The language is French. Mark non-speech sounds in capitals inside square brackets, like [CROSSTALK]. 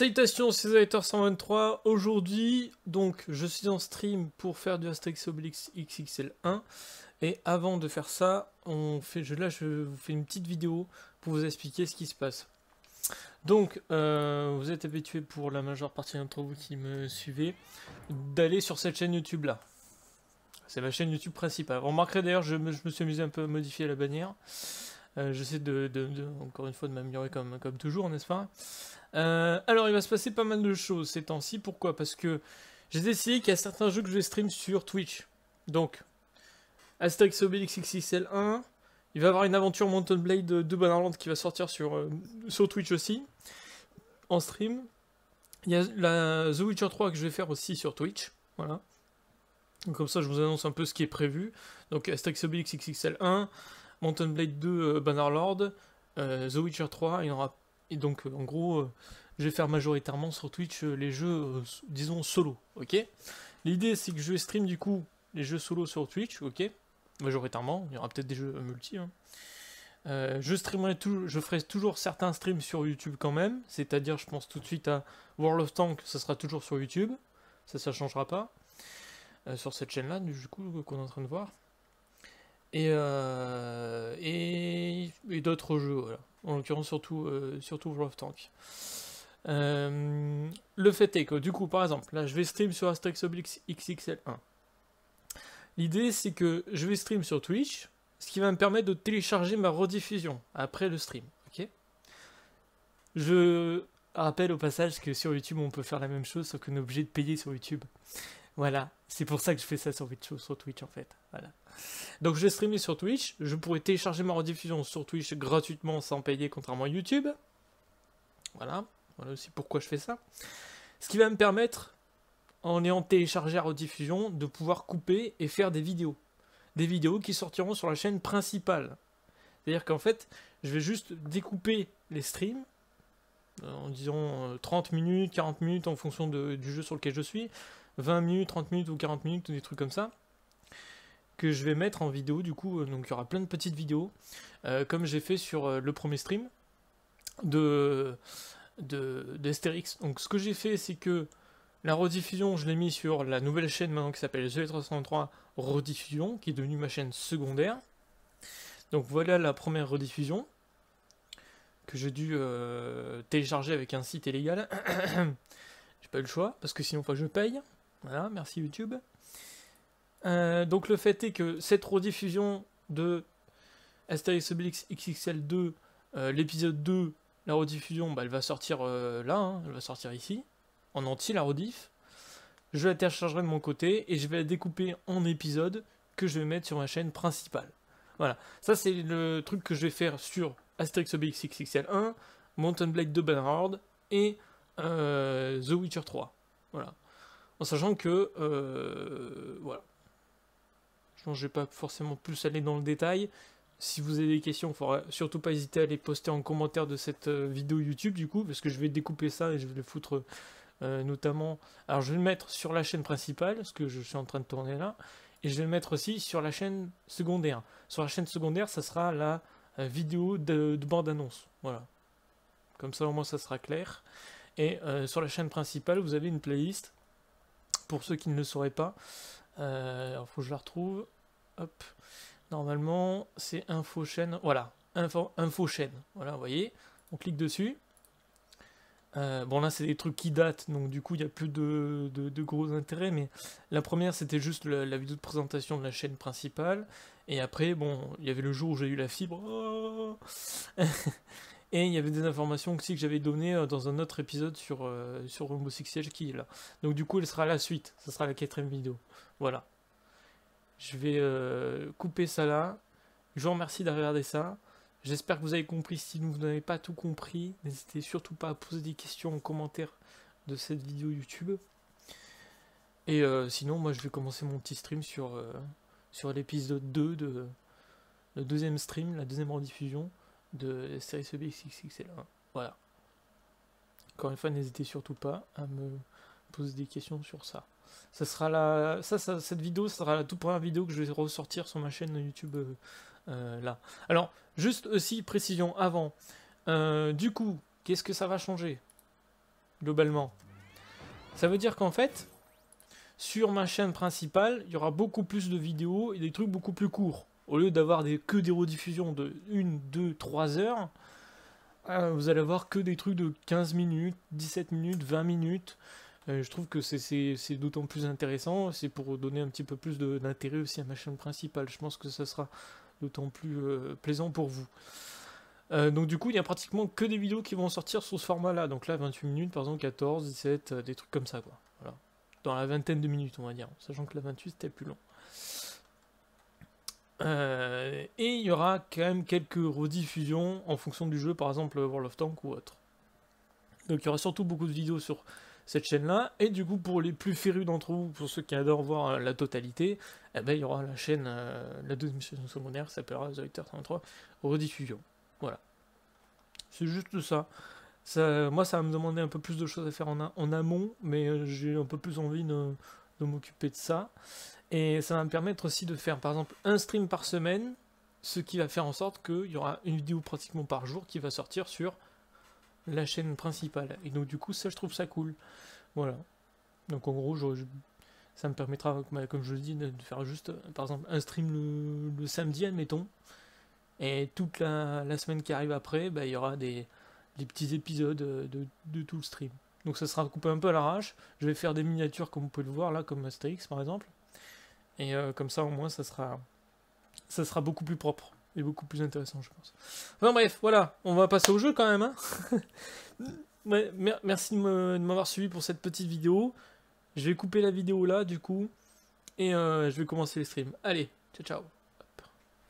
Salutations, c'est 123. Aujourd'hui, donc, je suis en stream pour faire du Asterix Oblix XXL1. Et avant de faire ça, on fait, je, là, je vous fais une petite vidéo pour vous expliquer ce qui se passe. Donc, euh, vous êtes habitué pour la majeure partie d'entre vous qui me suivez, d'aller sur cette chaîne YouTube-là. C'est ma chaîne YouTube principale. Vous remarquerez d'ailleurs, je, je, me suis amusé un peu à modifier la bannière. Euh, j'essaie de, encore une fois, de m'améliorer comme, comme toujours, n'est-ce pas euh, Alors, il va se passer pas mal de choses ces temps-ci. Pourquoi Parce que j'ai décidé qu'il y a certains jeux que je vais stream sur Twitch. Donc, Asterix Obelix XXL1. Il va y avoir une aventure Mountain Blade de Bannerland qui va sortir sur, euh, Twitch aussi, en stream. Il y a la The Witcher 3 que je vais faire aussi sur Twitch. Voilà. comme ça, je vous annonce un peu ce qui est prévu. Donc Asterix Obelix XXL1, Mountain Blade 2 euh, Lord, euh, The Witcher 3, il y aura... Et donc, euh, en gros, je vais faire majoritairement sur Twitch les jeux, disons, solo, ok L'idée, c'est que je stream, du coup, les jeux solo sur Twitch, ok Majoritairement, il y aura peut-être des jeux multi, hein. je streamerai tout, je ferai toujours certains streams sur YouTube quand même, c'est-à-dire je pense tout de suite à World of Tanks, ça sera toujours sur YouTube, ça ça changera pas, sur cette chaîne là du coup qu'on est en train de voir. Euh, et, et, d'autres jeux, en l'occurrence surtout, euh, surtout World of Tank. Euh, le fait est que du coup, par exemple, là je vais stream sur Asterix XXL1. L'idée c'est que je vais stream sur Twitch, ce qui va me permettre de télécharger ma rediffusion après le stream. ok je rappelle au passage que sur YouTube on peut faire la même chose, sauf qu'on est obligé de payer sur YouTube. Voilà, c'est pour ça que je fais ça sur Twitch, sur Twitch en fait. Voilà. Donc je vais streamer sur Twitch, je pourrais télécharger ma rediffusion sur Twitch gratuitement sans payer contrairement à YouTube. Voilà, voilà aussi pourquoi je fais ça. Ce qui va me permettre, en ayant téléchargé la rediffusion, de pouvoir couper et faire des vidéos. Des vidéos qui sortiront sur la chaîne principale. C'est-à-dire qu'en fait, je vais juste découper les streams en disant 30 euh, minutes, 40 minutes en fonction de, du jeu sur lequel je suis. 20 minutes, 30 minutes ou 40 minutes, ou des trucs comme ça, que je vais mettre en vidéo du coup. Euh, donc il y aura plein de petites vidéos, euh, comme j'ai fait sur euh, le premier stream de d'Astérix. donc ce que j'ai fait, c'est que la rediffusion, je l'ai mis sur la nouvelle chaîne maintenant qui s'appelle GL303 Rediffusion, qui est devenue ma chaîne secondaire. Donc voilà la première rediffusion que j'ai dû télécharger avec un site illégal. [COUGHS] j'ai pas eu le choix, parce que sinon, faut que je paye. Voilà, merci YouTube. Euh, donc le fait est que cette rediffusion de Asterix Obelix XXL 2, euh, l'épisode 2, la rediffusion, bah, elle va sortir euh, là, hein, elle va sortir ici, en entier la rediff. Je la téléchargerai de mon côté et je vais la découper en épisodes que je vais mettre sur ma chaîne principale. Voilà, ça c'est le truc que je vais faire sur Asterix Obelix XXL 1, Mountain Blade de Bernard et The Witcher 3. Voilà en sachant que euh, voilà. Je ne vais pas forcément plus aller dans le détail. Si vous avez des questions, il faudra surtout pas hésiter à les poster en commentaire de cette euh, vidéo YouTube du coup, parce que je vais découper ça et je vais le foutre euh, notamment. Alors je vais le mettre sur la chaîne principale, ce que je suis en train de tourner là, et je vais le mettre aussi sur la chaîne secondaire. Sur la chaîne secondaire, ça sera la vidéo de, bande-annonce. Voilà. Comme ça au moins ça sera clair. Et sur la chaîne principale, vous avez une playlist pour ceux qui ne le sauraient pas, il euh, faut que je la retrouve. Hop. Normalement, c'est info chaîne. Voilà, info, info chaîne. Voilà, vous voyez, on clique dessus. Euh, bon là c'est des trucs qui datent donc du coup il n'y a plus de, gros intérêts mais la première c'était juste la, vidéo de présentation de la chaîne principale et après bon il y avait le jour où j'ai eu la fibre oh et il y avait des informations aussi que j'avais données euh, dans un autre épisode sur, euh, sur Rainbow Six Siege qui est là. Donc du coup, elle sera la suite. ce sera la quatrième vidéo. Voilà. Je vais euh, couper ça là. Je vous remercie d'avoir regardé ça. J'espère que vous avez compris. Si vous n'avez pas tout compris, n'hésitez surtout pas à poser des questions en commentaire de cette vidéo YouTube. Et sinon, moi, je vais commencer mon petit stream sur, sur l'épisode 2 de le deuxième stream, la deuxième rediffusion de série XXXL. Voilà. Encore une fois, n'hésitez surtout pas à me poser des questions sur ça. Ça sera la, cette vidéo sera la toute première vidéo que je vais ressortir sur ma chaîne YouTube euh, euh, là. Alors, juste aussi précision avant. Euh, du coup, qu'est-ce que ça va changer globalement Ça veut dire qu'en fait, sur ma chaîne principale, il y aura beaucoup plus de vidéos et des trucs beaucoup plus courts au lieu d'avoir que des rediffusions de 1, 2, 3 heures, euh, vous allez avoir que des trucs de 15 minutes, 17 minutes, 20 minutes. Euh, je trouve que c'est d'autant plus intéressant, c'est pour donner un petit peu plus d'intérêt aussi à ma chaîne principale. Je pense que ça sera d'autant plus euh, plaisant pour vous. donc du coup, il n'y a pratiquement que des vidéos qui vont sortir sur ce format-là. Donc là, 28 minutes, par exemple, 14, 17, des trucs comme ça, quoi. Dans la vingtaine de minutes, on va dire. Sachant que la 28, c'était plus long. Euh, et il y aura quand même quelques rediffusions en fonction du jeu, par exemple World of Tanks ou autre. Donc il y aura surtout beaucoup de vidéos sur cette chaîne-là. Et du coup, pour les plus férus d'entre vous, pour ceux qui adorent voir euh, la totalité, eh ben, il y aura la chaîne, euh, la deuxième chaîne secondaire, qui s'appellera The 33, rediffusion. Voilà. C'est juste ça. Moi, ça va me demander un peu plus de choses à faire en, amont, mais j'ai un peu plus envie de m'occuper de ça. Et ça va me permettre aussi de faire par exemple un stream par semaine, ce qui va faire en sorte qu'il y aura une vidéo pratiquement par jour qui va sortir sur la chaîne principale. Et donc du coup ça je trouve ça cool. Voilà. Donc en gros ça me permettra, bah, comme je le dis, de faire juste par exemple un stream le, samedi admettons. Et toute la, semaine qui arrive après, bah, il y aura des, petits épisodes euh, de, tout le stream. Donc ça sera coupé un peu à l'arrache. Je vais faire des miniatures comme vous pouvez le voir là, comme Asterix par exemple. Et euh, comme ça, au moins, ça sera, ça sera beaucoup plus propre et beaucoup plus intéressant, je pense. Enfin bref, voilà, on va passer au jeu quand même. Hein. [LAUGHS] merci de m'avoir suivi pour cette petite vidéo. Je vais couper la vidéo là, du coup, et euh, je vais commencer les streams. Allez, ciao, ciao.